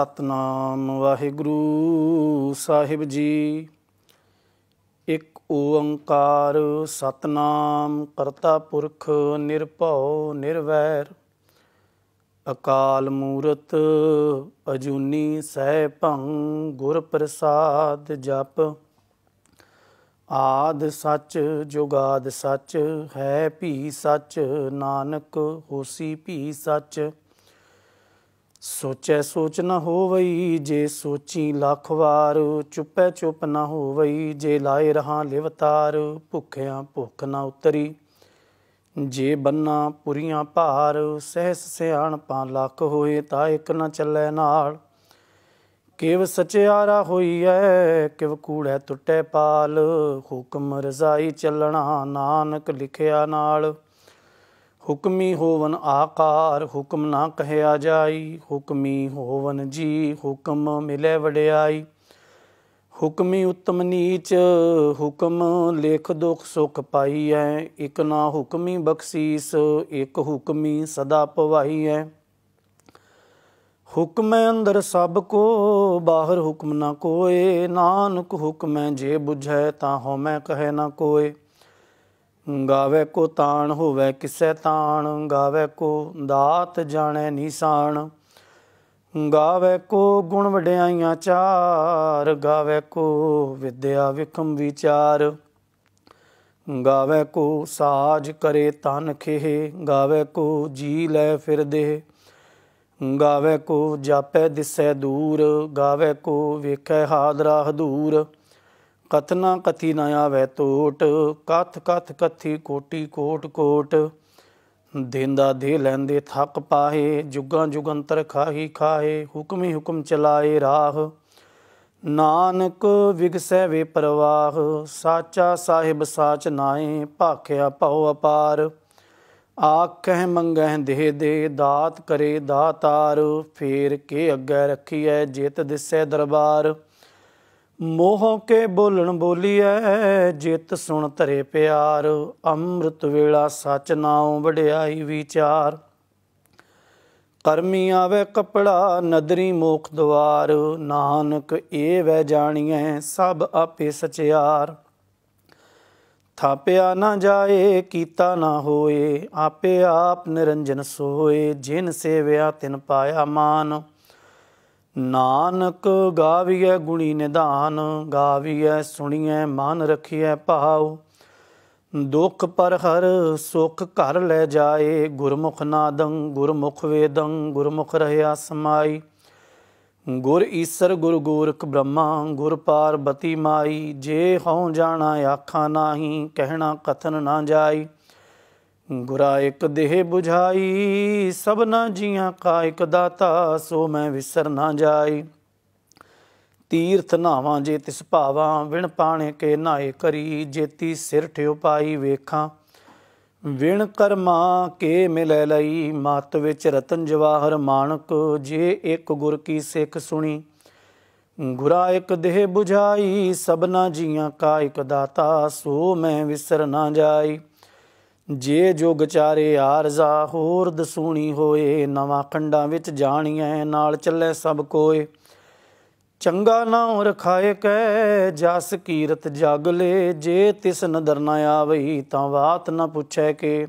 ਸਤਨਾਮ ਵਾਹਿਗੁਰੂ ਸਾਹਿਬ ਜੀ ਇੱਕ ਓੰਕਾਰ ਸਤਨਾਮ ਕਰਤਾ ਪੁਰਖ ਨਿਰਭਉ ਨਿਰਵੈਰ ਅਕਾਲ ਮੂਰਤ ਅਜੂਨੀ ਸਹਿ ਭੰ ਗੁਰ ਪ੍ਰਸਾਦ ਜਪ ਆਦ ਸੱਚ ਜੁਗਾਦ ਸੱਚ ਹੈ ਭੀ ਸੱਚ ਨਾਨਕ ਹੋਸੀ ਭੀ ਸੱਚ ਸੋਚੈ ਸੋਚ ਨਾ ਹੋਵਈ ਜੇ ਸੋਚੀ ਲੱਖ ਵਾਰ ਚੁੱਪੈ ਚੁੱਪ ਨਾ ਹੋਵਈ ਜੇ ਲਾਇ ਰਹਾ ਲਿਵਤਾਰ ਭੁੱਖਿਆਂ ਭੁੱਖ ਨਾ ਉਤਰੀ ਜੇ ਬੰਨਾ ਪੁਰੀਆਂ ਭਾਰ ਸਹਿਸ ਸਿਆਣ ਪਾ ਲੱਖ ਹੋਏ ਤਾਂ ਇੱਕ ਨਾ ਚੱਲੇ ਨਾਲ ਕਿਵ ਸਚਿਆਰਾ ਹੋਈ ਐ ਕਿਵ ਕੂੜੈ ਟੁੱਟੈ ਪਾਲ ਹੁਕਮ ਰਜ਼ਾਈ ਚੱਲਣਾ ਨਾਨਕ ਲਿਖਿਆ ਨਾਲ ਹੁਕਮੀ ਹੋਵਨ ਆਕਾਰ ਹੁਕਮ ਨਾ ਕਹਿਆ ਜਾਈ ਹੁਕਮੀ ਹੋਵਨ ਜੀ ਹੁਕਮ ਮਿਲੇ ਵਡਿਆਈ ਹੁਕਮੀ ਉਤਮ ਨੀਚ ਹੁਕਮ ਲੇਖ ਦੁਖ ਸੁਖ ਪਾਈ ਐ ਇਕ ਨਾ ਹੁਕਮੀ ਬਖਸ਼ੀਸ ਇਕ ਹੁਕਮੀ ਸਦਾ ਪਵਾਈ ਐ ਹੁਕਮੈ ਅੰਦਰ ਸਭ ਕੋ ਬਾਹਰ ਹੁਕਮ ਨਾ ਕੋਏ ਨਾਨਕ ਹੁਕਮੈ ਜੇ ਬੁਝੈ ਤਾਂ ਹਉ ਮੈਂ ਕਹੈ ਨਾ ਕੋਏ ਗਾਵੇ ਕੋ ਤਾਣ ਹੋਵੇ ਕਿਸੈ ਤਾਣ ਗਾਵੇ ਕੋ ਦਾਤ ਜਾਣੈ ਨਿਸ਼ਾਨ ਗਾਵੇ ਕੋ ਗੁਣ ਵਡਿਆਈਆਂ ਚਾਰ ਗਾਵੇ ਕੋ ਵਿਦਿਆ ਵਿਖਮ ਵਿਚਾਰ ਗਾਵੇ ਕੋ ਸਾਜ ਕਰੇ ਤਨ ਖੇ ਗਾਵੇ ਕੋ ਜੀ ਲੈ ਫਿਰਦੇ ਗਾਵੇ ਕੋ ਜਾਪੈ ਦਿਸੈ ਦੂਰ ਗਾਵੇ ਕੋ ਵੇਖੈ ਹਾਦਰਾ ਹਦੂਰ ਕਤਨਾ ਕਥੀ ਨਾ ਆਵੇ ਟੋਟ ਕਥ ਕਥ ਕਥੀ ਕੋਟੀ ਕੋਟ ਕੋਟ ਦੇਂਦਾ ਦੇ ਲੈਂਦੇ ਥੱਕ ਪਾਹੇ ਜੁਗਾਂ ਜੁਗੰਤਰ ਖਾਹੀ ਖਾਹੇ ਹੁਕਮੀ ਹੁਕਮ ਚਲਾਏ ਰਾਹ ਨਾਨਕ ਵਿਗਸੈ ਵੇ ਪ੍ਰਵਾਹ ਸਾਚਾ ਸਾਹਿਬ ਸਾਚ ਨਾਏ ਭਾਖਿਆ ਪਉ ਅਪਾਰ ਆਖਹਿ ਮੰਗਹਿ ਦੇ ਦੇ ਦਾਤ ਕਰੇ ਦਾਤਾਰ ਫੇਰ ਕੇ ਅੱਗੇ ਰੱਖੀਐ ਜਿਤ ਦਿਸੈ ਦਰਬਾਰ ਮੋਹ ਕੇ ਬੋਲਣ ਬੋਲੀਐ ਜਿਤ ਸੁਣ ਧਰੇ ਪਿਆਰ ਅੰਮ੍ਰਿਤ ਵੇਲਾ ਸਚ ਨਾਉ ਵਡਿਆਈ ਵਿਚਾਰ ਕਰਮੀ ਆਵੇ ਕਪੜਾ ਨਦਰੀ ਮੋਖ ਦਵਾਰ ਨਾਨਕ ਏ ਵੈ ਜਾਣੀਐ ਸਭ ਆਪੇ ਸਚਿਆਰ ਥਾਪਿਆ ਨਾ ਜਾਏ ਕੀਤਾ ਨਾ ਹੋਏ ਆਪੇ ਆਪ ਨਿਰੰਜਨ ਸੋਏ ਜਿਨ ਸੇਵਿਆ ਤਿਨ ਪਾਇਆ ਮਾਨ ਨਾਨਕ ਗਾਵੀਐ ਗੁਣੀ ਨਿਧਾਨ ਗਾਵੀਐ ਸੁਣੀਐ ਮਨ ਰਖੀਐ ਭਾਉ ਦੁਖ ਪਰ ਹਰ ਸੁਖ ਘਰ ਲੈ ਜਾਏ ਗੁਰਮੁਖ ਨਾਦੰ ਗੁਰਮੁਖ ਵੇਦੰ ਗੁਰਮੁਖ ਰਹਿਆ ਸਮਾਈ ਗੁਰ ਈਸਰ ਗੁਰ ਗੋਰਖ ਬ੍ਰਹਮਾ ਗੁਰ ਪਾਰਬਤੀ ਮਾਈ ਜੇ ਹਉ ਜਾਣਾ ਆਖਾ ਨਾਹੀ ਕਹਿਣਾ ਕਥਨ ਨਾ ਜਾਈ ਗੁਰਾ ਇੱਕ ਦੇਹ 부ਝਾਈ ਸਭਨਾ ਜੀਆਂ ਕਾ ਇੱਕ ਦਾਤਾ ਸੋ ਮੈਂ ਵਿਸਰ ਨਾ ਜਾਈ ਤੀਰਥ ਨਾਵਾਂ ਜੇ ਤਿਸ ਭਾਵਾਂ ਵਿਣ ਪਾਣੇ ਕੇ ਨਾਏ ਕਰੀ ਜੇਤੀ ਸਿਰ ਠਿਉ ਪਾਈ ਵੇਖਾਂ ਵਿਣ ਕਰਮਾ ਕੇ ਮਿਲੈ ਲਈ ਮਤ ਵਿੱਚ ਰਤਨ ਜਵਾਹਰ ਮਾਨਕ ਜੇ ਇੱਕ ਗੁਰ ਕੀ ਸਿੱਖ ਸੁਣੀ ਗੁਰਾ ਇੱਕ ਦੇਹ 부ਝਾਈ ਸਭਨਾ ਜੀਆਂ ਕਾ ਇੱਕ ਦਾਤਾ ਸੋ ਮੈਂ ਵਿਸਰ ਨਾ ਜਾਈ ਜੇ ਜੁਗ ਚਾਰੇ ਆਰਜ਼ਾ ਹੋਰ ਦਸੂਣੀ ਹੋਏ ਨਵਾਂ ਖੰਡਾਂ ਵਿੱਚ ਜਾਣੀਐ ਨਾਲ ਚੱਲੇ ਸਭ ਕੋਏ ਚੰਗਾ ਨਾਮ ਰਖਾਏ ਕੈ ਜਸ ਕੀਰਤ ਜਗ ਲੇ ਜੇ ਤਿਸ ਨਦਰ ਨ ਆਵਈ ਤਾਂ ਬਾਤ ਨ ਪੁੱਛੈ ਕੇ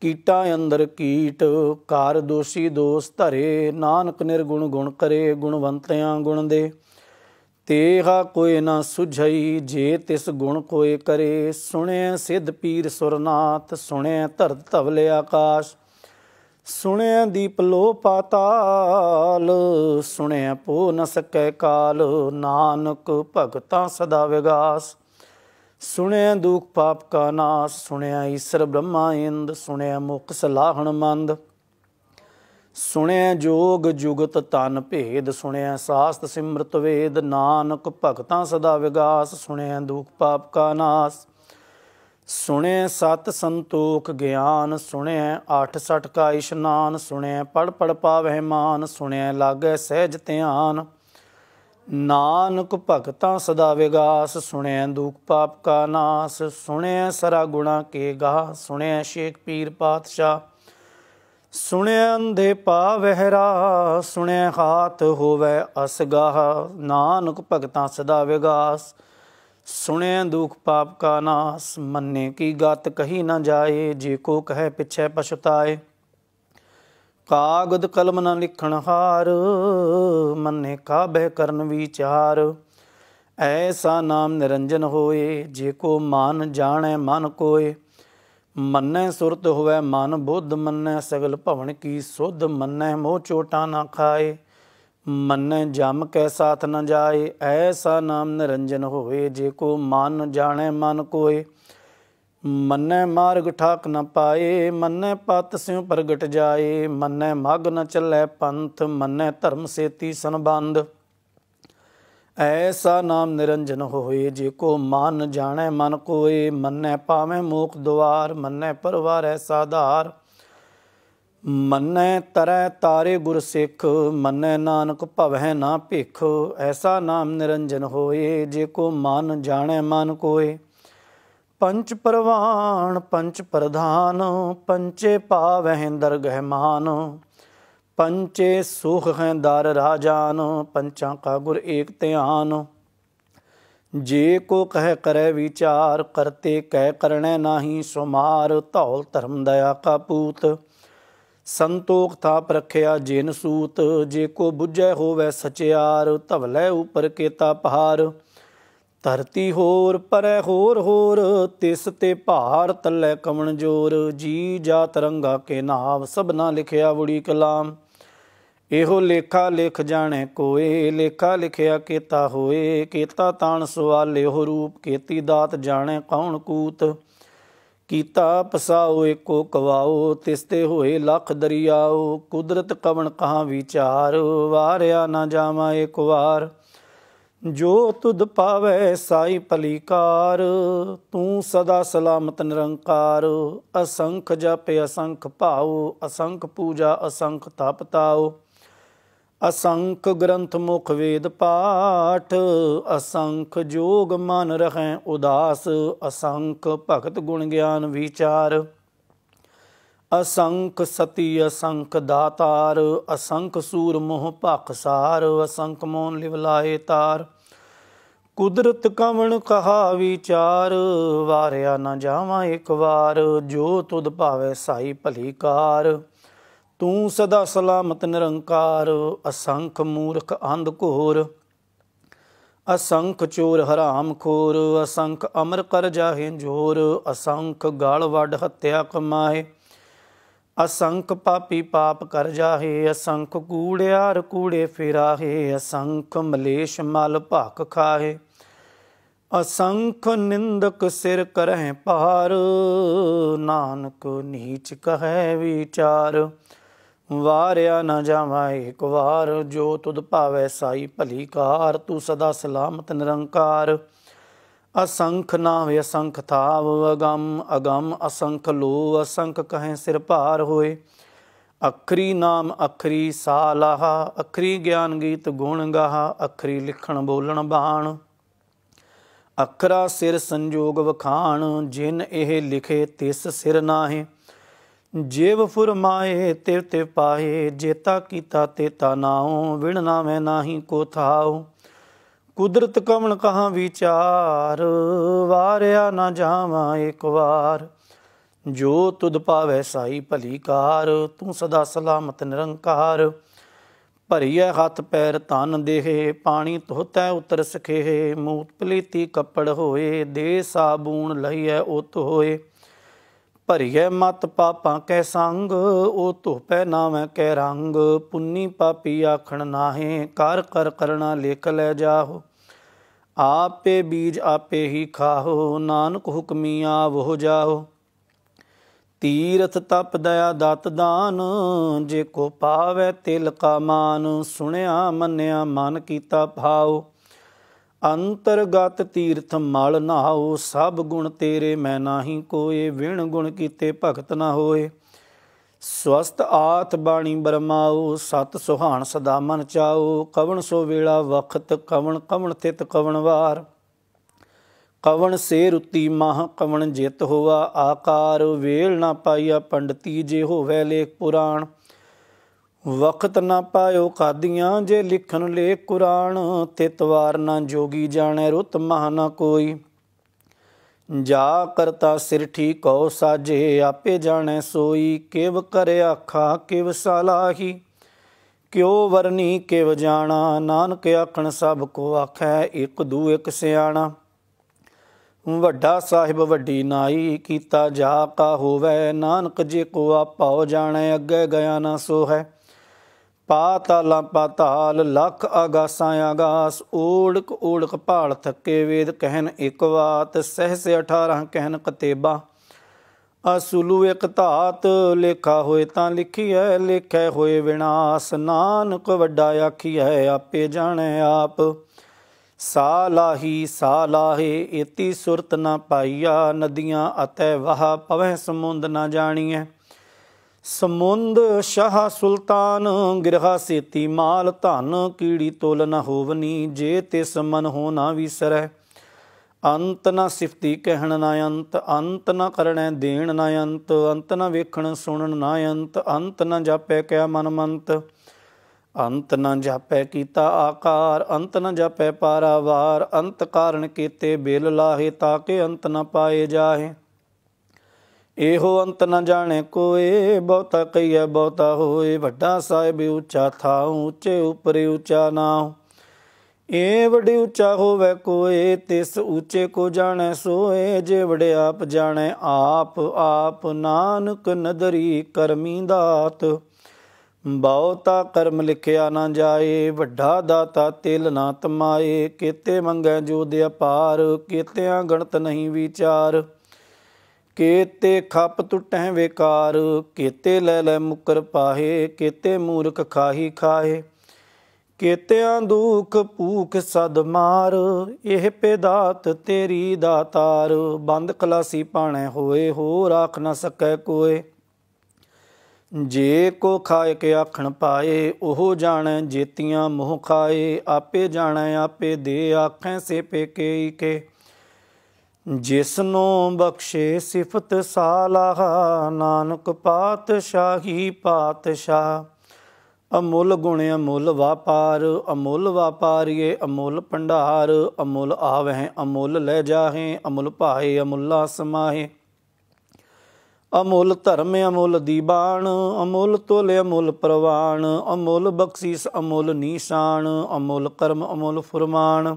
ਕੀਟਾ ਅੰਦਰ ਕੀਟ ਕਾਰ ਦੋਸ਼ੀ ਦੋਸ ਧਰੇ ਨਾਨਕ ਨਿਰਗੁਣ ਗੁਣ ਕਰੇ ਗੁਣਵੰਤਿਆਂ ਗੁਣ ਦੇ ਤੇਹਾ ਕੋਇ ਨਾ ਸੁਝਈ ਜੇ ਤਿਸ ਗੁਣ ਕੋਇ ਕਰੇ ਸੁਣਿਐ ਸਿੱਧ ਪੀਰ ਸੁਰਨਾਥ ਸੁਣਿਐ ਧਰਤ ਧਵਲੇ ਆਕਾਸ਼ ਸੁਣਿਆ ਦੀਪ ਲੋ ਪਾਤਾਲ ਸੁਣਿਆ ਪੋ ਨ ਸਕੈ ਕਾਲ ਨਾਨਕ ਭਗਤਾ ਸਦਾ ਵਿਗਾਸ ਸੁਣਿਆ ਦੁਖ ਪਾਪ ਕਾ ਨਾਸ ਸੁਣਿਆ ਈਸ਼ਰ ਬ੍ਰਹਮਾ ਇੰਦ ਸੁਣਿਆ ਮੁਖ ਸਲਾਹਣ ਮੰਦ ਸੁਣਿਆ ਜੋਗ ਜੁਗਤ ਤਨ ਭੇਦ ਸੁਣਿਆ ਸਾਸਤ ਸਿਮਰਤ ਵੇਦ ਨਾਨਕ ਭਗਤਾਂ ਸਦਾ ਵਿਗਾਸ ਸੁਣਿਆ ਦੁਖ ਪਾਪ ਕਾ ਨਾਸ ਸੁਣਿਆ ਸਤ ਸੰਤੋਖ ਗਿਆਨ ਸੁਣਿਆ 68 ਕਾ ਇਸ਼ਨਾਨ ਸੁਣਿਆ ਪੜ ਪੜ ਪਾਵਹਿ ਮਾਨ ਸੁਣਿਆ ਲਾਗੈ ਸਹਿਜ ਧਿਆਨ ਨਾਨਕ ਭਗਤਾਂ ਸਦਾ ਵਿਗਾਸ ਸੁਣਿਆ ਦੁਖ ਪਾਪ ਕਾ ਨਾਸ ਸੁਣਿਆ ਸਰਾ ਗੁਣਾ ਕੇ ਗਾ ਸੁਣਿਆ ਸ਼ੇਖ ਪੀਰ ਪਾਤਸ਼ਾਹ ਸੁਣਿਆ ਅੰਧੇ ਪਾਵਹਿਰਾ ਸੁਣਿਆ ਹਾਥ ਹੋਵੇ ਅਸਗਾਹ ਨਾਨਕ ਭਗਤਾਂ ਸਦਾ ਵਿਗਾਸ ਸੁਣਿਆ ਦੁਖ ਪਾਪ ਕਾ ਨਾਸ ਮੰਨੇ ਕੀ ਗਤ ਕਹੀ ਨਾ ਜਾਏ ਜੇ ਕੋ ਕਹੈ ਪਿਛੈ ਪਛਤਾਏ ਕਾਗਦ ਕਲਮ ਨਾ ਲਿਖਣ ਹਾਰ ਮੰਨੇ ਕਾਬਹਿ ਕਰਨ ਵਿਚਾਰ ਐਸਾ ਨਾਮ ਨਿਰੰਜਨ ਹੋਏ ਜੇ ਕੋ ਮਾਨ ਜਾਣੈ ਮਨ ਕੋਏ ਮੰਨੈ ਸੁਰਤ ਹੋਵੇ ਮਨ ਬੁੱਧ ਮੰਨੈ ਸਗਲ ਭਵਨ ਕੀ ਸੁਧ ਮੰਨੈ ਮੋਹ ਚੋਟਾ ਨਾ ਖਾਏ ਮੰਨੈ ਜਮ ਕੈ ਸਾਥ ਨ ਜਾਏ ਐਸਾ ਨਾਮ ਨਿਰੰਜਨ ਹੋਏ ਜੇ ਕੋ ਮਨ ਜਾਣੈ ਮਨ ਕੋਏ ਮੰਨੈ ਮਾਰਗ ਠਾਕ ਨ ਪਾਏ ਮੰਨੈ ਪਤ ਸਿਉ ਪ੍ਰਗਟ ਜਾਏ ਮੰਨੈ ਮਗ ਨ ਚੱਲੇ ਪੰਥ ਮੰਨੈ ਧਰਮ ਸੇਤੀ ਸੰਬੰਧ ਐਸਾ ਨਾਮ ਨਿਰੰਜਨ ਹੋਏ ਜੇ ਕੋ ਮਨ ਜਾਣੈ ਮਨ ਕੋਏ ਮੰਨੈ ਪਾਵੇਂ ਮੋਖ ਦੁਆਰ ਮੰਨੈ ਪਰਵਾਰ ਐਸਾ ਧਾਰ ਮੰਨੈ ਤਰੈ ਤਾਰੇ ਗੁਰ ਸਿੱਖ ਮੰਨੈ ਨਾਨਕ ਭਵੈ ਨਾ ਭਿਖ ਐਸਾ ਨਾਮ ਨਿਰੰਜਨ ਹੋਏ ਜੇ ਕੋ ਮਨ ਜਾਣੈ ਮਨ ਕੋਏ ਪੰਚ ਪ੍ਰਵਾਨ ਪੰਚ ਪ੍ਰਧਾਨ ਪੰਚੇ ਪਾਵਹਿ ਦਰਗਹਿ ਮਾਨ ਪੰਚੇ ਸੁਖ ਹੈ ਦਰ ਰਾਜਾਨ ਪੰਚਾਂ ਕਾ ਗੁਰ ਏਕ ਧਿਆਨ ਜੇ ਕੋ ਕਹਿ ਕਰੈ ਵਿਚਾਰ ਕਰਤੇ ਕਹਿ ਕਰਣੈ ਨਾਹੀ ਸੁਮਾਰ ਧੌਲ ਧਰਮ ਦਇਆ ਕਾ ਪੂਤ ਸੰਤੋਖ ਤਾਪ ਰਖਿਆ ਜੇਨ ਸੂਤ ਜੇ ਕੋ ਬੁਝੈ ਹੋਵੇ ਸਚਿਆਰ ਧਵਲੇ ਉਪਰ ਕੇਤਾ ਪਹਾਰ ਧਰਤੀ ਹੋਰ ਪਰੈ ਹੋਰ ਹੋਰ ਤਿਸ ਤੇ ਭਾਰ ਤਲੇ ਕਮਣ ਜੋਰ ਜੀ ਜਾ ਤਰੰਗਾ ਕੇ ਨਾਮ ਸਭਨਾ ਲਿਖਿਆ ਬੁੜੀ ਕਲਾਮ ਇਹੋ ਲੇਖਾ ਲਿਖ ਜਾਣੇ ਕੋਏ ਲੇਖਾ ਲਿਖਿਆ ਕੀਤਾ ਹੋਏ ਕੀਤਾ ਤਾਣ ਸਵਾਲੇ ਹੋ ਰੂਪ ਕੀਤੀ ਦਾਤ ਜਾਣੇ ਕੌਣ ਕੂਤ ਕੀਤਾ ਪਸਾਓ ਏਕੋ ਕਵਾਓ ਤਿਸ ਤੇ ਹੋਏ ਲੱਖ ਦਰਿਆਓ ਕੁਦਰਤ ਕਵਣ ਕਹਾ ਵਿਚਾਰ ਵਾਰਿਆ ਨਾ ਜਾਵਾ ਇੱਕ ਵਾਰ ਜੋ ਤੁਧ ਪਾਵੇ ਸਾਈ ਪਲੀਕਾਰ ਤੂੰ ਸਦਾ ਸਲਾਮਤ ਨਿਰੰਕਾਰ ਅਸੰਖ ਜਪ ਅਸੰਖ ਭਾਉ ਅਸੰਖ ਪੂਜਾ ਅਸੰਖ ਤਪ ਤਾਉ ਅਸੰਖ ਗ੍ਰੰਥ ਮੁਖ ਵੇਦ ਪਾਠ ਅਸੰਖ ਜੋਗ ਮਨ ਰਹੈ ਉਦਾਸ ਅਸੰਖ ਭਗਤ ਗੁਣ ਗਿਆਨ ਵਿਚਾਰ ਅਸੰਖ ਸਤੀ ਅਸੰਖ ਦਾਤਾਰ ਅਸੰਖ ਸੂਰ ਮੋਹ ਭਖਸਾਰ ਅਸੰਖ ਮੋਨ ਲਿਵਲਾਏ ਤਾਰ ਕੁਦਰਤ ਕਵਣ ਕਹਾ ਵਿਚਾਰ ਵਾਰਿਆ ਨਾ ਜਾਵਾਂ ਇੱਕ ਵਾਰ ਜੋ ਤੁਧ ਭਾਵੇ ਸਾਈ ਭਲੀ ਕਾਰ ਤੂੰ ਸਦਾ ਸਲਾਮਤ ਨਿਰੰਕਾਰ ਅਸੰਖ ਮੂਰਖ ਅੰਧ ਘੋਰ ਅਸੰਖ ਚੋਰ ਹਰਾਮ ਖੋਰ ਅਸੰਖ ਅਮਰ ਕਰ ਜਾਹੇ ਜੋਰ ਅਸੰਖ ਗਾਲ ਵੱਡ ਹੱਤਿਆ ਕਮਾਏ ਅਸੰਖ ਪਾਪੀ ਪਾਪ ਕਰ ਜਾਹੇ ਅਸੰਖ ਕੂੜਿਆਰ ਕੂੜੇ ਫਿਰਾਹੇ ਅਸੰਖ ਮਲੇਸ਼ ਮਲ ਭਾਕ ਖਾਹੇ ਅਸੰਖ ਨਿੰਦਕ ਸਿਰ ਕਰਹਿ ਪਾਰ ਨਾਨਕ ਨੀਚ ਕਹੈ ਵਿਚਾਰ ਵਾਰਿਆ ਨਾ ਜਾਵਾ ਇੱਕ ਵਾਰ ਜੋ ਤੁਧ ਭਾਵੈ ਸਾਈ ਭਲੀ ਕਾਰ ਤੂੰ ਸਦਾ ਸਲਾਮਤ ਨਿਰੰਕਾਰ ਅਸੰਖ ਨਾਮ ਅਸੰਖ ਥਾਵ ਅਗੰਮ ਅਗੰਮ ਅਸੰਖ ਲੋ ਅਸੰਖ ਕਹੇ ਸਿਰ ਭਾਰ ਹੋਏ ਅਖਰੀ ਨਾਮ ਅਖਰੀ ਸਾਲਾਹ ਅਖਰੀ ਗਿਆਨ ਗੀਤ ਗੁਣ ਗਾਹ ਅਖਰੀ ਲਿਖਣ ਬੋਲਣ ਬਾਣ ਅਖਰਾ ਸਿਰ ਸੰਜੋਗ ਵਖਾਣ ਜਿਨ ਇਹ ਲਿਖੇ ਤਿਸ ਸਿਰ ਨਾਹੇ ਜੇਵ ਫੁਰਮਾਏ ਤਿਵ ਤਿਵ ਪਾਏ ਜੇਤਾ ਕੀਤਾ ਤੇਤਾ ਨਾਉ ਵਿਣ ਨਾਵੇਂ ਨਾਹੀ ਕੋ ਥਾਉ ਕੁਦਰਤ ਕਮਣ ਕਹਾ ਵਿਚਾਰ ਵਾਰਿਆ ਨਾ ਜਾਵਾਂ ਇੱਕ ਵਾਰ ਜੋ ਤੁਧ ਪਾਵੈ ਸਾਈ ਭਲੀ ਕਾਰ ਤੂੰ ਸਦਾ ਸਲਾਮਤ ਨਿਰੰਕਾਰ ਭਰੀਐ ਹੱਥ ਪੈਰ ਤਨ ਦੇਹੇ ਪਾਣੀ ਧੋਤੈ ਉਤਰ ਸਖੇ ਮੂਤ ਪਲੀਤੀ ਕੱਪੜ ਹੋਏ ਦੇ ਸਾਬੂਨ ਲਈਐ ਉਤ ਹੋਏ ਭਰੀਏ ਮਤ ਪਾਪਾਂ ਕੈ ਸੰਗ ਉਹ ਧੋਪੈ ਨਾਵੇਂ ਕੈ ਰੰਗ ਪੁੰਨੀ ਪਾਪੀ ਆਖਣ ਨਾਹੀਂ ਕਰ ਕਰ ਕਰਣਾ ਲੇਖ ਲੈ ਜਾਹੋ ਆਪੇ ਬੀਜ ਆਪੇ ਹੀ ਖਾਹੋ ਨਾਨਕ ਹੁਕਮੀ ਹੋ ਜਾਹੋ ਤੀਰਥ ਤਪ ਦਇਆ ਦਤ ਦਾਨ ਜੇ ਕੋ ਪਾਵੇ ਤਿਲ ਕਾ ਮਾਨ ਸੁਣਿਆ ਮੰਨਿਆ ਮਨ ਕੀਤਾ ਭਾਉ ਅੰਤਰਗਤ ਤੀਰਥ ਮਲ ਨਾਉ ਸਭ ਗੁਣ ਤੇਰੇ ਮੈਂ ਨਾਹੀ ਕੋਏ ਵਿਣ ਗੁਣ ਕੀਤੇ ਭਗਤ ਨਾ ਹੋਏ ਸਵਸਤ ਆਤ ਬਾਣੀ ਬਰਮਾਉ ਸਤ ਸੁਹਾਣ ਸਦਾ ਮਨ ਚਾਉ ਕਵਣ ਸੋ ਵੇਲਾ ਵਖਤ ਕਵਣ ਕਵਣ ਤਿਤ ਕਵਣ ਵਾਰ ਕਵਣ ਸੇ ਰੁਤੀ ਮਹ ਕਵਣ ਜਿਤ ਹੋਆ ਆਕਾਰ ਵੇਲ ਨਾ ਪਾਈਆ ਪੰਡਤੀ ਜੇ ਹੋਵੇ ਲੇਖ ਪੁਰਾਣ ਵਕਤ ਨਾ ਪਾਇਓ ਕਾਦੀਆਂ ਜੇ ਲਿਖਣ ਲੇ ਕੁਰਾਨ ਤੇ ਤਵਾਰ ਨਾ ਜੋਗੀ ਜਾਣੈ ਰੁਤ ਮਹ ਨਾ ਕੋਈ ਜਾ ਕਰਤਾ ਸਿਰ ਠੀਕ ਹੋ ਸਾਜੇ ਆਪੇ ਜਾਣੈ ਸੋਈ ਕਿਵ ਕਰ ਆਖਾ ਕਿਵ ਸਲਾਹੀ ਕਿਉ ਵਰਨੀ ਕਿਵ ਜਾਣਾ ਨਾਨਕ ਆਖਣ ਸਭ ਕੋ ਆਖੈ ਇਕ ਦੂ ਇਕ ਸਿਆਣਾ ਵੱਡਾ ਸਾਹਿਬ ਵੱਡੀ ਨਾਈ ਕੀਤਾ ਜਾ ਕਾ ਹੋਵੇ ਨਾਨਕ ਜੇ ਕੋ ਆਪਾ ਹੋ ਜਾਣੈ ਅੱਗੇ ਗਿਆ ਨਾ ਸੋ ਹੈ ਪਾਤਾਲਾਂ ਪਾਤਾਲ ਲੱਖ ਆਗਾਸਾਂ ਆਗਾਸ ਓੜਕ ਓੜਕ ਭਾਲ ਥੱਕੇ ਵੇਦ ਕਹਿਨ ਇੱਕ ਵਾਤ ਸਹਿਸ 18 ਕਹਿਨ ਕਤੇਬਾ ਅਸੂਲੂ ਇੱਕ ਧਾਤ ਲੇਖਾ ਹੋਏ ਤਾਂ ਲਿਖੀਐ ਲੇਖੇ ਹੋਏ ਵਿਨਾਸ਼ ਨਾਨਕ ਵੱਡਾ ਆਖੀਐ ਆਪੇ ਜਾਣੈ ਆਪ ਸਾਲਾਹੀ ਸਾਲਾਹੇ ਇਤੀ ਸੁਰਤ ਨਾ ਪਾਈਆ ਨਦੀਆਂ ਅਤੈ ਵਹਾ ਪਵੈ ਸਮੁੰਦ ਨਾ ਜਾਣੀਐ ਸਮੁੰਦ ਸ਼ਾਹ ਸੁਲਤਾਨ ਗਿਰਹਾ ਸੇਤੀ ਮਾਲ ਧਨ ਕੀੜੀ ਤੋਲ ਨ ਹੋਵਨੀ ਜੇ ਤਿਸ ਮਨ ਹੋ ਨਾ ਵਿਸਰੈ ਅੰਤ ਨ ਸਿਫਤੀ ਕਹਿਣ ਨ ਅੰਤ ਅੰਤ ਨ ਕਰਣੈ ਦੇਣ ਨ ਅੰਤ ਅੰਤ ਨ ਵੇਖਣ ਸੁਣਨ ਨ ਅੰਤ ਅੰਤ ਨ ਜਾਪੈ ਕਿਆ ਮਨ ਮੰਤ ਅੰਤ ਨ ਜਾਪੈ ਕੀਤਾ ਆਕਾਰ ਅੰਤ ਨ ਜਾਪੈ ਪਾਰਾਵਾਰ ਅੰਤ ਕਾਰਨ ਕੀਤੇ ਬੇਲ ਲਾਹੇ ਤਾਂ ਕਿ ਅੰਤ ਨ ਪਾਏ ਜਾਹੇ ਇਹੋ ਅੰਤ ਨ ਜਾਣੇ ਕੋਏ ਬਹੁਤਾ ਕਈਏ ਬਹੁਤਾ ਹੋਏ ਵੱਡਾ ਸਾਹਿਬ ਉੱਚਾ ਥਾ ਉੱਚੇ ਉਪਰੇ ਉੱਚਾ ਨਾਉ ਏ ਵੱਡੇ ਉੱਚਾ ਹੋਵੇ ਕੋਏ ਤਿਸ ਉੱਚੇ ਕੋ ਜਾਣੈ ਸੋਏ ਜੇ ਵੜੇ ਆਪ ਜਾਣੈ ਆਪ ਆਪ ਨਾਨਕ ਨਦਰੀ ਕਰਮੀ ਦਾਤ ਬਹੁਤਾ ਕਰਮ ਲਿਖਿਆ ਨਾ ਜਾਏ ਵੱਡਾ ਦਾਤਾ ਤਿਲ ਨਾ ਤਮਾਏ ਕੀਤੇ ਮੰਗੈ ਜੋ ਦੇ ਅਪਾਰ ਕੀਤਿਆਂ ਗਣਤ ਨਹੀਂ ਵਿਚਾਰ ਕੇਤੇ ਖੱਪ ਟੁੱਟੈ ਵਿਕਾਰ ਕੇਤੇ ਲੈ ਲੈ ਮੁਕਰ ਪਾਹੇ ਕੇਤੇ ਮੂਰਖ ਖਾਹੀ ਖਾਹੇ ਕੇਤਿਆਂ ਦੁਖ ਭੂਖ ਸਦ ਮਾਰ ਇਹ ਪੇਦਾਤ ਤੇਰੀ ਦਾਤਾਰ ਬੰਦ ਕਲਾਸੀ ਪਾਣੇ ਹੋਏ ਹੋ ਰੱਖ ਨਾ ਸਕੈ ਕੋਏ ਜੇ ਕੋ ਖਾਇ ਕੇ ਆਖਣ ਪਾਏ ਉਹ ਜਾਣੈ ਜੇਤੀਆਂ ਮੋਹ ਖਾਏ ਆਪੇ ਜਾਣੈ ਆਪੇ ਦੇ ਆਖੈ ਸੇ ਪੇਕੇ ਕੇ ਜਿਸ ਨੂੰ ਬਖਸ਼ੇ ਸਿਫਤ ਸਾਲਾਹ ਨਾਨਕ ਪਾਤਸ਼ਾਹੀ ਪਾਤਸ਼ਾਹ ਅਮੁੱਲ ਗੁਣ ਅਮੁੱਲ ਵਪਾਰ ਅਮੁੱਲ ਵਪਾਰੀਏ ਅਮੁੱਲ ਪੰਡਾਰ ਅਮੁੱਲ ਆਵਹਿ ਅਮੁੱਲ ਲੈ ਜਾਹੇ ਅਮੁੱਲ ਭਾਏ ਅਮੁੱਲਾ ਸਮਾਹੇ ਅਮੁੱਲ ਧਰਮ ਅਮੁੱਲ ਦੀਬਾਨ ਅਮੁੱਲ ਤੋਲ ਅਮੁੱਲ ਪ੍ਰਵਾਨ ਅਮੁੱਲ ਬਖਸ਼ੀਸ ਅਮੁੱਲ ਨੀਸ਼ਾਨ ਅਮੁੱਲ ਕਰਮ ਅਮੁੱਲ ਫੁਰਮਾਨ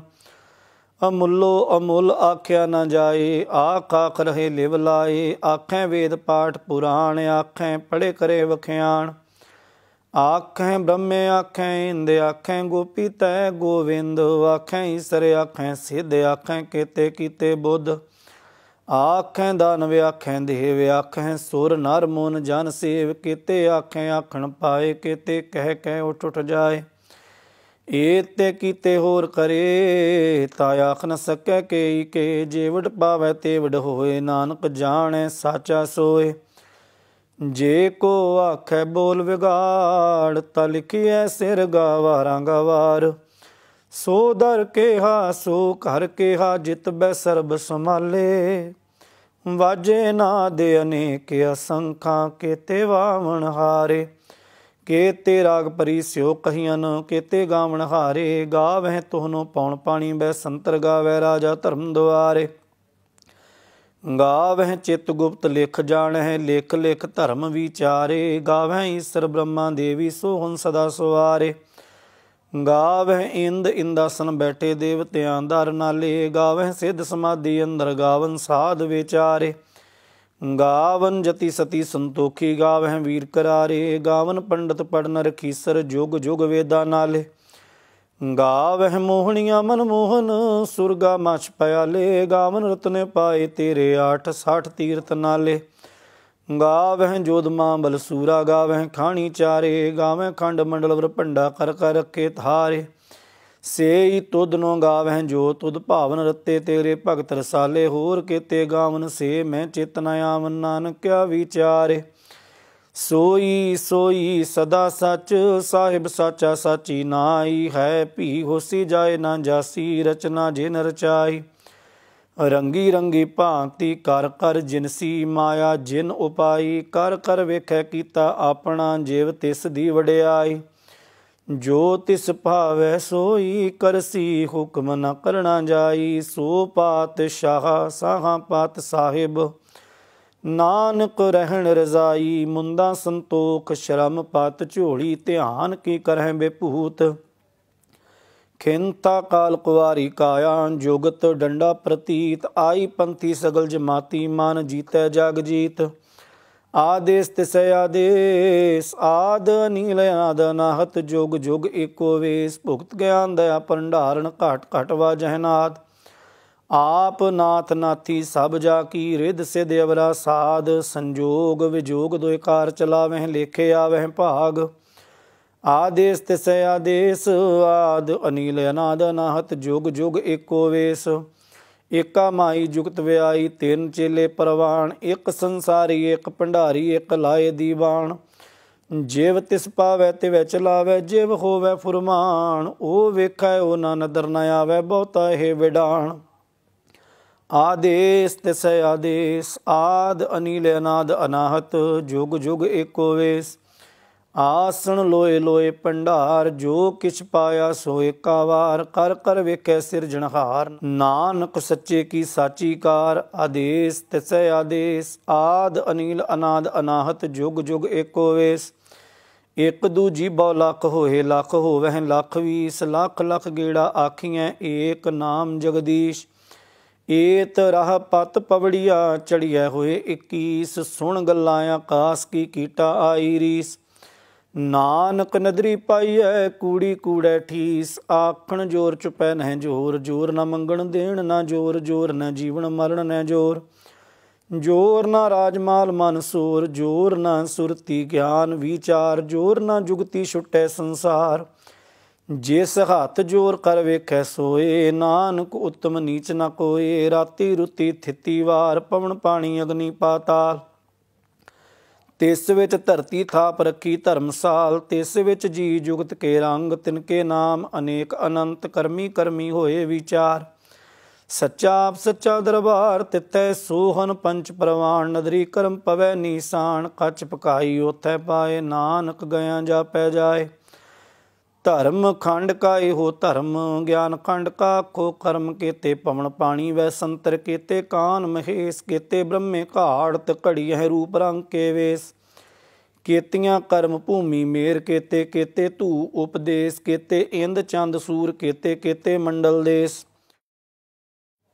ਅਮੁੱਲੋ ਅਮੁੱਲ ਆਖਿਆ ਨਾ ਜਾਏ ਆਖ ਆਖ ਰਹੇ ਲਿਵ ਲਾਏ ਆਖੇ ਵੇਦ ਪਾਠ ਪੁਰਾਣ ਆਖੇ ਪੜੇ ਕਰੇ ਵਖਿਆਣ ਆਖੇ ਬ੍ਰਹਮੇ ਆਖੇ ਇੰਦ ਆਖੇ ਗੋਪੀ ਤੈ ਗੋਵਿੰਦ ਆਖੇ ਈਸਰ ਆਖੇ ਸਿੱਧ ਆਖੇ ਕੀਤੇ ਕੀਤੇ ਬੁੱਧ ਆਖੇ ਦਾਨਵ ਆਖੇ ਦੇਵ ਆਖੇ ਸੁਰ ਨਰ ਮੋਨ ਜਨ ਸੇਵ ਕੀਤੇ ਆਖੇ ਆਖਣ ਪਾਏ ਕੀਤੇ ਕਹਿ ਕਹਿ ਉਠ ਉਠ ਜਾਏ ਏਤੇ ਕੀਤੇ ਹੋਰ ਕਰੇ ਤਾ ਆਖ ਨ ਸਕੈ ਕੇ ਕੇ ਜੇਵੜ ਪਾਵੈ ਤੇਵੜ ਹੋਏ ਨਾਨਕ ਜਾਣੈ ਸਾਚਾ ਸੋਏ ਜੇ ਕੋ ਆਖੈ ਬੋਲ ਵਿਗਾੜ ਤਾ ਲਿਖਿਐ ਸਿਰ ਗਾਵਾਰਾਂ ਗਵਾਰ ਸੋ ਦਰ ਹਾ ਸੋ ਘਰ ਹਾ ਜਿਤ ਬੈ ਸਰਬ ਸਮਾਲੇ ਵਾਜੇ ਨਾ ਦੇ ਅਨੇਕ ਅਸੰਖਾਂ ਕੇ ਤੇ ਵਾਵਣ ਹਾਰੇ ਕੇਤੇ ਰਾਗ ਪਰੀ ਸਿਓ ਕਹੀਨ ਕੇਤੇ ਗਾਵਣ ਹਾਰੇ ਗਾਵਹਿ ਤੁਹਨੋਂ ਪੌਣ ਪਾਣੀ ਬੈ ਸੰਤਰ ਗਾਵੈ ਰਾਜਾ ਧਰਮ ਦੁਆਰੇ ਗਾਵਹਿ ਚਿਤ ਗੁਪਤ ਲਿਖ ਜਾਣਹਿ ਲਿਖ ਲਿਖ ਧਰਮ ਵਿਚਾਰੇ ਗਾਵਹਿ ਈਸ਼ਰ ਬ੍ਰਹਮਾ ਦੇਵੀ ਸੋਹਨ ਸਦਾ ਸੁਆਰੇ ਗਾਵਹਿ ਇੰਦ ਇੰਦਾਸਨ ਬੈਠੇ ਦੇਵਤਿਆਂ ਦਰ ਨਾਲੇ ਗਾਵਹਿ ਸਿੱਧ ਸਮਾਧੀ ਅੰਦਰ ਗਾਵਨ ਸਾਧ ਵਿਚਾਰੇ ਗਾਵਨ ਜਤੀ ਸਤੀ ਸੰਤੋਖੀ ਗਾਵਹਿ ਵੀਰ ਕਰਾਰੇ ਗਾਵਨ ਪੰਡਤ ਪੜਨ ਰਖੀਸਰ ਜੁਗ ਜੁਗ ਵੇਦਾ ਨਾਲੇ ਗਾਵਹਿ ਮੋਹਣੀਆਂ ਮਨ ਮੋਹਨ ਸੁਰਗਾ ਮਛ ਪਿਆਲੇ ਗਾਵਨ ਰਤਨੇ ਪਾਏ ਤੇਰੇ 8 60 ਤੀਰਤ ਨਾਲੇ ਗਾਵਹਿ ਜੋਦਮਾ ਬਲਸੂਰਾ ਗਾਵਹਿ ਖਾਣੀ ਚਾਰੇ ਗਾਵਹਿ ਖੰਡ ਮੰਡਲ ਵਰ ਭੰਡਾ ਕਰ ਕਰ ਰੱਖੇ ਥਾਰੇ ਸੇਈ ਤੁਧ ਨੋ ਗਾਵਹਿ ਜੋ ਤੁਧ ਭਾਵਨ ਰਤੇ ਤੇਰੇ ਭਗਤ ਰਸਾਲੇ ਹੋਰ ਕੀਤੇ ਗਾਵਨ ਸੇ ਮੈਂ ਚੇਤਨਾ ਆਵਨ ਨਾਨਕਿਆ ਵਿਚਾਰੇ ਸੋਈ ਸੋਈ ਸਦਾ ਸਚ ਸਾਹਿਬ ਸਾਚਾ ਸਾਚੀ ਨਾਈ ਹੈ ਭੀ ਹੋਸੀ ਜਾਏ ਨਾ ਜਾਸੀ ਰਚਨਾ ਨਰ ਰਚਾਈ ਰੰਗੀ ਰੰਗੀ ਭਾਂਤੀ ਕਰ ਕਰ ਜਿਨਸੀ ਮਾਇਆ ਜਿਨ ਉਪਾਈ ਕਰ ਕਰ ਵੇਖੈ ਕੀਤਾ ਆਪਣਾ ਜੀਵ ਤਿਸ ਦੀ ਵਡਿਆਈ ਜੋ ਤਿਸ ਭਾਵੈ ਸੋਈ ਕਰਸੀ ਹੁਕਮ ਨ ਕਰਣਾ ਜਾਈ ਸੋ ਪਾਤ ਸ਼ਾਹ ਪਾਤ ਸਾਹਿਬ ਨਾਨਕ ਰਹਿਣ ਰਜ਼ਾਈ ਮੁੰਦਾ ਸੰਤੋਖ ਸ਼ਰਮ ਪਤ ਝੋਲੀ ਧਿਆਨ ਕੀ ਕਰਹਿ ਬੇਪੂਤ ਖਿੰਤਾ ਕਾਲ ਕੁਵਾਰੀ ਕਾਇਆ ਜੁਗਤ ਡੰਡਾ ਪ੍ਰਤੀਤ ਆਈ ਪੰਥੀ ਸਗਲ ਜਮਾਤੀ ਮਨ ਜੀਤੈ ਜਗ ਜੀਤ ਆਦੇਸ ਤਿਸੈ ਆਦੇਸ ਆਦ ਨੀਲ ਆਦ ਨਾਹਤ ਜੁਗ ਜੁਗ ਏਕੋ ਵੇਸ ਭੁਗਤ ਗਿਆਨ ਦਇਆ ਭੰਡਾਰਨ ਘਟ ਘਟਵਾ ਜਹਨਾਤ ਆਪ ਨਾਥ ਨਾਥੀ ਸਭ ਜਾ ਕੀ ਰਿਧ ਸਿਧ ਅਵਰਾ ਸਾਧ ਸੰਜੋਗ ਵਿਜੋਗ ਦੁਇਕਾਰ ਚਲਾਵਹਿ ਲੇਖੇ ਆਵਹਿ ਭਾਗ ਆਦੇਸ ਤਿਸੈ ਆਦੇਸ ਆਦ ਅਨੀਲ ਅਨਾਦ ਨਾਹਤ ਜੁਗ ਜੁਗ ਏਕੋ ਵੇਸ ਏਕਾ ਮਾਈ ਜੁਗਤ ਵਿਆਈ ਤਿੰਨ ਚੇਲੇ ਪਰਵਾਨ ਇੱਕ ਸੰਸਾਰੀ ਇੱਕ ਭੰਡਾਰੀ ਇੱਕ ਲਾਏ ਦੀਵਾਨ ਜੇਵ ਤਿਸ ਪਾਵੇ ਤੇ ਵਿੱਚ ਲਾਵੇ ਜੇਵ ਹੋਵੇ ਫੁਰਮਾਨ ਉਹ ਵੇਖੈ ਉਹ ਨਾ ਨਦਰ ਨਾ ਆਵੇ ਬਹੁਤਾ ਇਹ ਵਿਡਾਣ ਆਦੇਸ ਤਿਸੈ ਆਦੇਸ ਆਦ ਅਨੀਲ ਅਨਾਦ ਅਨਾਹਤ ਜੁਗ ਜੁਗ ਏਕੋ ਵੇਸ ਆਸਣ ਲੋਏ ਲੋਏ ਭੰਡਾਰ ਜੋ ਕਿਛ ਪਾਇਆ ਸੋ ਏਕਾ ਵਾਰ ਕਰ ਕਰ ਵੇਖੈ ਸਿਰਜਣਹਾਰ ਨਾਨਕ ਸੱਚੇ ਕੀ ਸਾਚੀ ਕਾਰ ਆਦੇਸ ਤਿਸੈ ਆਦੇਸ ਆਦ ਅਨੀਲ ਅਨਾਦ ਅਨਾਹਤ ਜੁਗ ਜੁਗ ਏਕੋ ਵੇਸ ਇਕ ਦੂਜੀ ਬਉ ਲੱਖ ਹੋਏ ਲੱਖ ਹੋਵਹਿ ਲੱਖ ਵੀਸ ਲੱਖ ਲੱਖ ਗੇੜਾ ਆਖੀਐ ਏਕ ਨਾਮ ਜਗਦੀਸ਼ ਏਤ ਰਹ ਪਤ ਪਵੜੀਆ ਚੜੀਐ ਹੋਏ 21 ਸੁਣ ਗੱਲਾਂ ਆਕਾਸ ਕੀ ਕੀਟਾ ਆਈ ਰੀਸ ਨਾਨਕ ਨਦਰੀ ਪਾਈਐ ਕੂੜੀ ਕੂੜੈ ਠੀਸ ਆਖਣ ਜੋਰ ਚੁਪੈ ਨਹਿ ਜੋਰ ਜੋਰ ਨਾ ਮੰਗਣ ਦੇਣ ਨਾ ਜੋਰ ਜੋਰ ਨਾ ਜੀਵਨ ਮਰਨ ਨਾ ਜੋਰ ਜੋਰ ਨਾ ਰਾਜਮਾਲ ਮਨਸੂਰ ਜੋਰ ਨਾ ਸੁਰਤੀ ਗਿਆਨ ਵਿਚਾਰ ਜੋਰ ਨਾ ਜੁਗਤੀ ਛੁੱਟੈ ਸੰਸਾਰ ਜਿਸ ਹੱਥ ਜੋਰ ਕਰ ਵੇਖੈ ਸੋਏ ਨਾਨਕ ਉਤਮ ਨੀਚ ਨਾ ਕੋਏ ਰਾਤੀ ਰੁਤੀ ਥਿਤੀ ਵਾਰ ਪਵਨ ਪਾਣੀ ਅਗਨੀ ਪਾਤਾਲ ਤਿਸ ਵਿੱਚ ਧਰਤੀ ਥਾਪ ਰੱਖੀ ਧਰਮਸਾਲ ਤਿਸ ਵਿੱਚ ਜੀ ਜੁਗਤ ਕੇ ਰੰਗ ਤਿਨਕੇ ਨਾਮ ਅਨੇਕ ਅਨੰਤ ਕਰਮੀ ਕਰਮੀ ਹੋਏ ਵਿਚਾਰ ਸੱਚਾ ਆਪ ਸੱਚਾ ਦਰਬਾਰ ਤਿਤੈ ਸੋਹਨ ਪੰਚ ਪ੍ਰਵਾਨ ਨਦਰੀ ਕਰਮ ਪਵੈ ਨੀਸਾਨ ਕੱਚ ਪਕਾਈ ਉਥੈ ਪਾਏ ਨਾਨਕ ਗਿਆ ਜਾਪੈ ਜਾਏ ਧਰਮ ਖੰਡ ਕਾ ਇਹੋ ਧਰਮ ਗਿਆਨ ਖੰਡ ਕਾ ਖੋ ਕਰਮ ਕੀਤੇ ਪਵਨ ਪਾਣੀ ਵੈ ਸੰਤਰ ਕੀਤੇ ਕਾਨ ਮਹੇਸ਼ ਕੀਤੇ ਬ੍ਰਹਮੇ ਘਾੜਤ ਘੜੀ ਹੈ ਰੂਪ ਰੰਗ ਕੇ ਵੇਸ ਕੀਤੀਆਂ ਕਰਮ ਭੂਮੀ ਮੇਰ ਕੀਤੇ ਕੀਤੇ ਧੂ ਉਪਦੇਸ਼ ਕੀਤੇ ਇੰਦ ਚੰਦ ਸੂਰ ਕੀਤੇ ਕੀਤੇ ਮੰਡਲ ਦੇਸ਼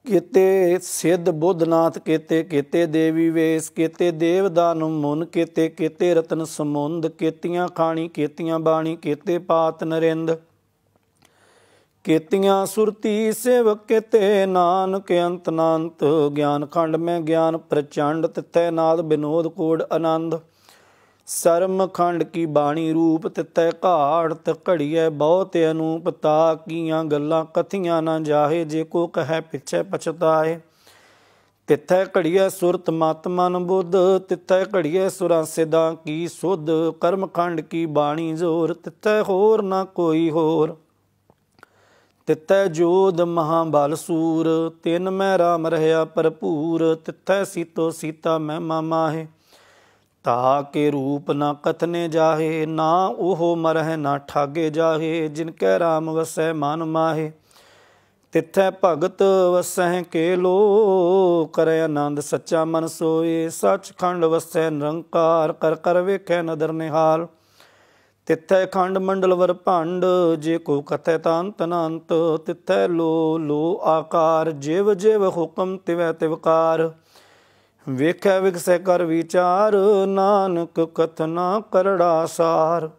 ਕੀਤੇ ਸਿੱਧ ਬੁੱਧਨਾਥ ਕੀਤੇ ਕੀਤੇ ਦੇਵੀ ਵੇਸ ਕੀਤੇ ਦੇਵਦਾਨੁ ਮੁਨ ਕੀਤੇ ਕੀਤੇ ਰਤਨ ਸਮੁੰਦ ਕੀਤੀਆਂ ਖਾਣੀ ਕੀਤੀਆਂ ਬਾਣੀ ਕੀਤੇ ਪਾਤ ਨਰਿੰਦ ਕੀਤੀਆਂ ਸੁਰਤੀ ਸੇਵਕ ਕੀਤੇ ਨਾਨਕ ਅੰਤ ਨਾਨਤ ਗਿਆਨ ਖੰਡ ਮੈਂ ਗਿਆਨ ਪ੍ਰਚੰਡ ਤਿੱਥੇ ਨਾਦ ਬਿਨੋਦ ਕੋੜ ਆਨੰਦ ਸਰਮ ਖੰਡ ਕੀ ਬਾਣੀ ਰੂਪ ਘਾੜ ਘਾੜਤ ਘੜੀਏ ਬਹੁਤ ਅਨੂਪ ਤਾ ਕੀਆਂ ਗੱਲਾਂ ਕਥੀਆਂ ਨਾ ਜਾਹੇ ਜੇ ਕੋ ਕਹੈ ਪਿਛੈ ਪਛਤਾਏ ਤਿੱਥੇ ਘੜੀਏ ਸੁਰਤ ਮਤ ਮਨ ਬੁੱਧ ਤਿੱਥੇ ਘੜੀਏ ਸੁਰਾਂ ਸਿਦਾ ਕੀ ਸੁਧ ਕਰਮ ਖੰਡ ਕੀ ਬਾਣੀ ਜ਼ੋਰ ਤਿੱਥੇ ਹੋਰ ਨਾ ਕੋਈ ਹੋਰ ਤਿੱਥੇ ਜੋਦ ਮਹਾਬਲ ਸੂਰ ਤਿਨ ਮੈਂ ਰਾਮ ਰਹਿਆ ਭਰਪੂਰ ਤਿੱਥੇ ਸੀਤੋ ਸੀਤਾ ਮੈਂ ਮਾਹੇ ਤਾ ਕੇ ਰੂਪ ਨਾ ਕਥਨੇ ਜਾਹੇ ਨਾ ਉਹ ਮਰਹਿ ਨਾ ਠਾਗੇ ਜਾਹੇ ਜਿਨ ਕੈ ਰਾਮ ਵਸੈ ਮਨ ਮਾਹੇ ਤਿੱਥੈ ਭਗਤ ਵਸੈ ਕੇ ਲੋ ਕਰੈ ਆਨੰਦ ਸੱਚਾ ਮਨ ਸੋਏ ਸੱਚਖੰਡ ਵਸੈ ਨਿਰੰਕਾਰ ਕਰ ਕਰ ਵੇਖੈ ਨਦਰ ਨਿਹਾਲ ਤਿੱਥੈ ਖੰਡ ਮੰਡਲ ਵਰ ਭੰਡ ਜੇ ਕੋ ਕਥੈ ਤਾਂ ਤਨੰਤ ਤਿੱਥੈ ਲੋ ਲੋ ਆਕਾਰ ਜਿਵ ਜਿਵ ਹੁਕਮ ਤਿਵੈ ਤਿਵਕਾਰ ਵੇਖੈ ਵਿਖਸੈ ਕਰ ਵਿਚਾਰ ਨਾਨਕ ਕਥਨਾ ਕਰੜਾ ਸਾਰ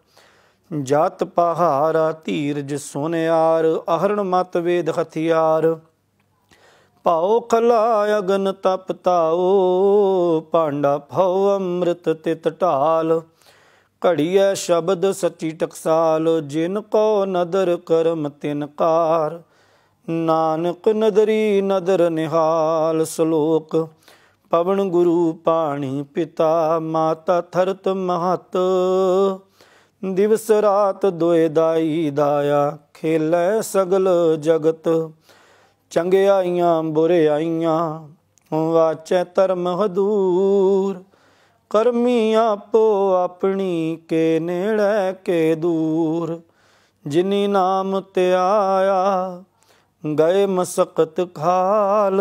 ਜਤ ਪਹਾਰਾ ਧੀਰਜ ਸੁਨਿਆਰ ਅਹਰਣ ਮਤ ਵੇਦ ਹਥਿਆਰ ਭਾਉ ਖਲਾ ਅਗਨ ਤਪ ਪਾਂਡਾ ਭਉ ਅੰਮ੍ਰਿਤ ਤਿਤ ਢਾਲ ਘੜੀਐ ਸ਼ਬਦ ਸੱਚੀ ਟਕਸਾਲ ਜਿਨ ਕੋ ਨਦਰ ਕਰਮ ਤਿਨ ਕਾਰ ਨਾਨਕ ਨਦਰੀ ਨਦਰ ਨਿਹਾਲ ਸ਼ਲੋਕ ਪਵਨ ਗੁਰੂ ਪਾਣੀ ਪਿਤਾ ਮਾਤਾ ਥਰਤ ਮਹਤ ਦਿਵਸ ਰਾਤ ਦੁਇ ਦਾਈ ਦਾਇਆ ਖੇਲੇ ਸਗਲ ਜਗਤ ਚੰਗਿਆਈਆਂ ਬੁਰਿਆਈਆਂ ਵਾਚੈ ਧਰਮ ਹਦੂਰ ਕਰਮੀ ਆਪੋ ਆਪਣੀ ਕੇ ਨੇੜੇ ਕੇ ਦੂਰ ਜਿਨੀ ਨਾਮ ਤੇ ਆਇਆ ਗਏ ਮਸਕਤ ਖਾਲ